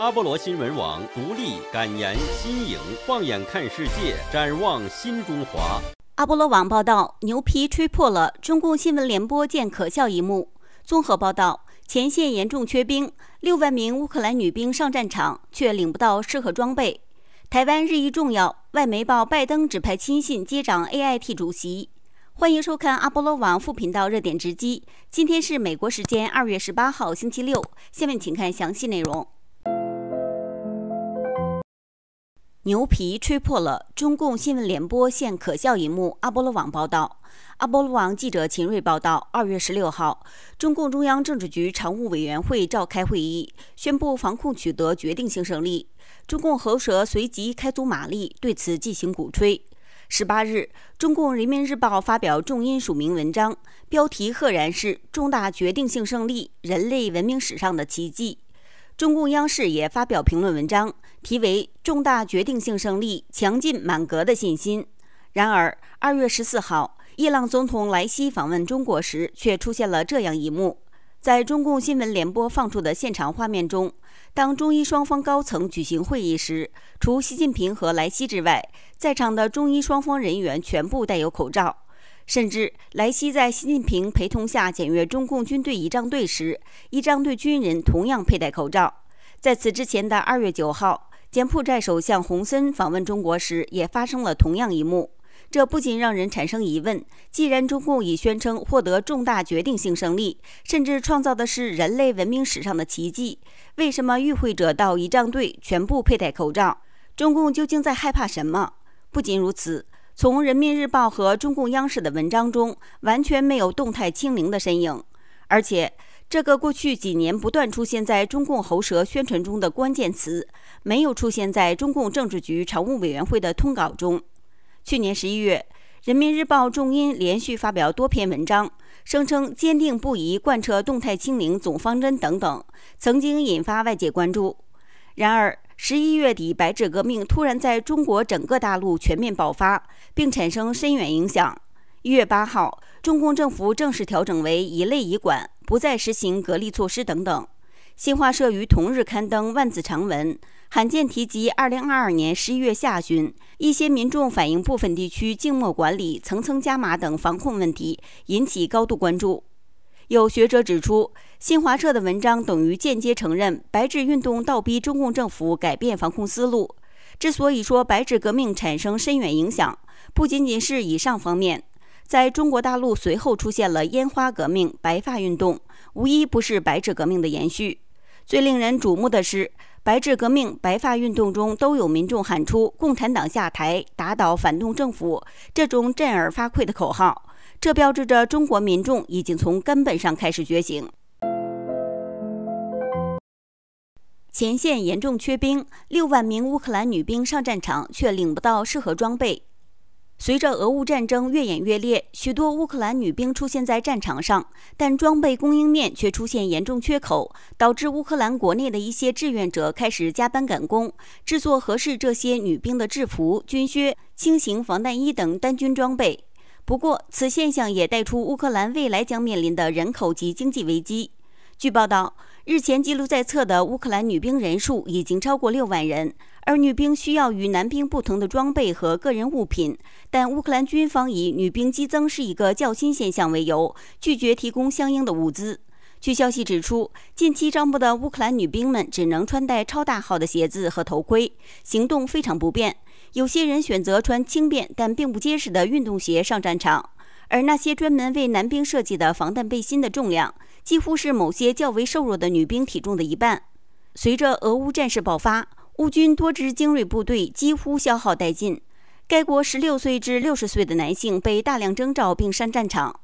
阿波罗新闻网独立敢言新颖，放眼看世界，展望新中华。阿波罗网报道：牛皮吹破了。中共新闻联播见可笑一幕。综合报道：前线严重缺兵，六万名乌克兰女兵上战场却领不到适合装备。台湾日益重要。外媒报：拜登指派亲信接掌 AIT 主席。欢迎收看阿波罗网副频道热点直击。今天是美国时间二月十八号星期六。下面请看详细内容。牛皮吹破了！中共新闻联播现可笑一幕。阿波罗网报道，阿波罗网记者秦锐报道，二月十六号，中共中央政治局常务委员会召开会议，宣布防控取得决定性胜利。中共喉舌随即开足马力对此进行鼓吹。十八日，中共人民日报发表重音署名文章，标题赫然是“重大决定性胜利，人类文明史上的奇迹”。中共央视也发表评论文章，题为“重大决定性胜利，强劲满格的信心”。然而，二月十四号，伊朗总统莱西访问中国时，却出现了这样一幕：在中共新闻联播放出的现场画面中，当中伊双方高层举行会议时，除习近平和莱西之外，在场的中伊双方人员全部带有口罩。甚至莱西在习近平陪同下检阅中共军队仪仗队时，仪仗队军人同样佩戴口罩。在此之前的二月九号，柬埔寨首相洪森访问中国时，也发生了同样一幕。这不仅让人产生疑问：既然中共已宣称获得重大决定性胜利，甚至创造的是人类文明史上的奇迹，为什么与会者到仪仗队全部佩戴口罩？中共究竟在害怕什么？不仅如此。从《人民日报》和中共央视的文章中，完全没有“动态清零”的身影，而且这个过去几年不断出现在中共喉舌宣传中的关键词，没有出现在中共政治局常务委员会的通稿中。去年十一月，《人民日报》重音连续发表多篇文章，声称“坚定不移贯彻动态清零总方针”等等，曾经引发外界关注。然而，十一月底，白纸革命突然在中国整个大陆全面爆发，并产生深远影响。一月八号，中共政府正式调整为一类乙管，不再实行隔离措施等等。新华社于同日刊登万字长文，罕见提及二零二二年十一月下旬一些民众反映部分地区静默管理、层层加码等防控问题，引起高度关注。有学者指出。新华社的文章等于间接承认，白纸运动倒逼中共政府改变防控思路。之所以说白纸革命产生深远影响，不仅仅是以上方面，在中国大陆随后出现了烟花革命、白发运动，无一不是白纸革命的延续。最令人瞩目的是，白纸革命、白发运动中都有民众喊出“共产党下台，打倒反动政府”这种震耳发聩的口号，这标志着中国民众已经从根本上开始觉醒。前线严重缺兵，六万名乌克兰女兵上战场却领不到适合装备。随着俄乌战争越演越烈，许多乌克兰女兵出现在战场上，但装备供应面却出现严重缺口，导致乌克兰国内的一些志愿者开始加班赶工，制作合适这些女兵的制服、军靴、轻型防弹衣等单军装备。不过，此现象也带出乌克兰未来将面临的人口及经济危机。据报道，日前记录在册的乌克兰女兵人数已经超过六万人。而女兵需要与男兵不同的装备和个人物品，但乌克兰军方以女兵激增是一个较新现象为由，拒绝提供相应的物资。据消息指出，近期招募的乌克兰女兵们只能穿戴超大号的鞋子和头盔，行动非常不便。有些人选择穿轻便但并不结实的运动鞋上战场。而那些专门为男兵设计的防弹背心的重量，几乎是某些较为瘦弱的女兵体重的一半。随着俄乌战事爆发，乌军多支精锐部队几乎消耗殆尽，该国十六岁至六十岁的男性被大量征召并上战场。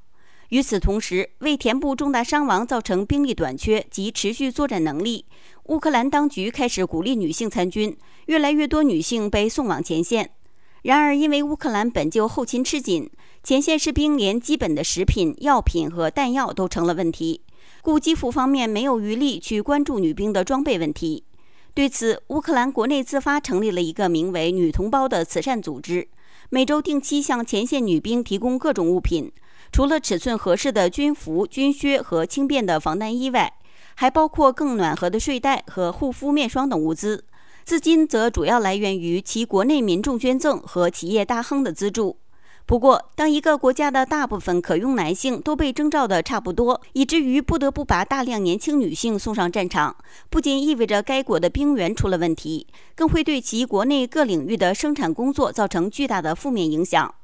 与此同时，为填补重大伤亡造成兵力短缺及持续作战能力，乌克兰当局开始鼓励女性参军，越来越多女性被送往前线。然而，因为乌克兰本就后勤吃紧，前线士兵连基本的食品、药品和弹药都成了问题，故基辅方面没有余力去关注女兵的装备问题。对此，乌克兰国内自发成立了一个名为“女同胞”的慈善组织，每周定期向前线女兵提供各种物品，除了尺寸合适的军服、军靴和轻便的防弹衣外，还包括更暖和的睡袋和护肤面霜等物资。资金则主要来源于其国内民众捐赠和企业大亨的资助。不过，当一个国家的大部分可用男性都被征召得差不多，以至于不得不把大量年轻女性送上战场，不仅意味着该国的兵源出了问题，更会对其国内各领域的生产工作造成巨大的负面影响。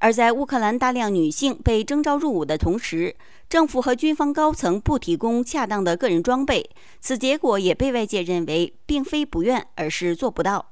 而在乌克兰大量女性被征召入伍的同时，政府和军方高层不提供恰当的个人装备，此结果也被外界认为并非不愿，而是做不到。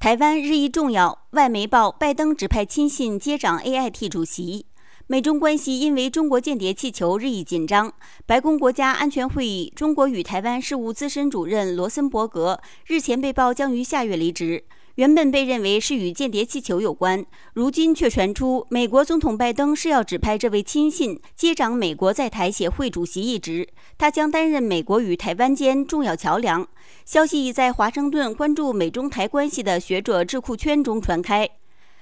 台湾日益重要，外媒报拜登指派亲信接掌 AIT 主席。美中关系因为中国间谍气球日益紧张，白宫国家安全会议中国与台湾事务资深主任罗森伯格日前被曝将于下月离职。原本被认为是与间谍气球有关，如今却传出美国总统拜登是要指派这位亲信接掌美国在台协会主席一职，他将担任美国与台湾间重要桥梁。消息已在华盛顿关注美中台关系的学者智库圈中传开。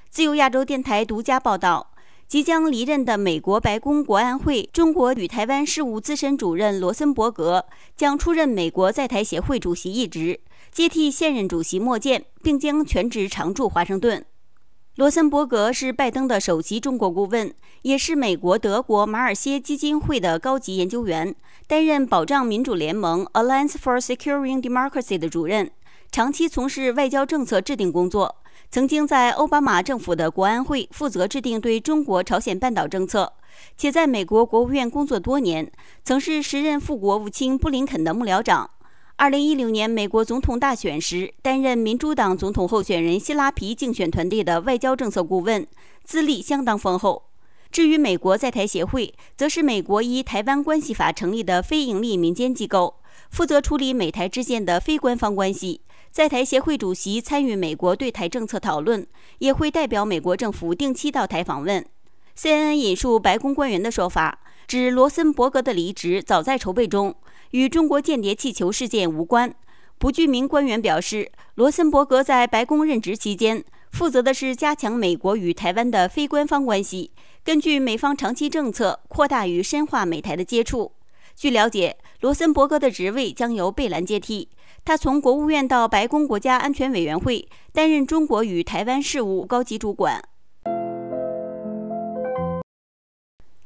自由亚洲电台独家报道，即将离任的美国白宫国安会中国与台湾事务资深主任罗森伯格将出任美国在台协会主席一职。接替现任主席莫建，并将全职常驻华盛顿。罗森伯格是拜登的首席中国顾问，也是美国德国马尔歇基金会的高级研究员，担任保障民主联盟 （Alliance for Securing Democracy） 的主任，长期从事外交政策制定工作。曾经在奥巴马政府的国安会负责制定对中国、朝鲜半岛政策，且在美国国务院工作多年，曾是时任副国务卿布林肯的幕僚长。二零一零年美国总统大选时，担任民主党总统候选人希拉皮竞选团队的外交政策顾问，资历相当丰厚。至于美国在台协会，则是美国依《台湾关系法》成立的非营利民间机构，负责处理美台之间的非官方关系。在台协会主席参与美国对台政策讨论，也会代表美国政府定期到台访问。CNN 引述白宫官员的说法，指罗森伯格的离职早在筹备中。与中国间谍气球事件无关，不具名官员表示，罗森伯格在白宫任职期间负责的是加强美国与台湾的非官方关系，根据美方长期政策，扩大与深化美台的接触。据了解，罗森伯格的职位将由贝兰接替，他从国务院到白宫国家安全委员会担任中国与台湾事务高级主管。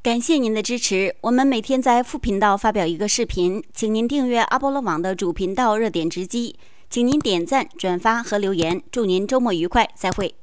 感谢您的支持，我们每天在副频道发表一个视频，请您订阅阿波罗网的主频道《热点直击》。请您点赞、转发和留言。祝您周末愉快，再会。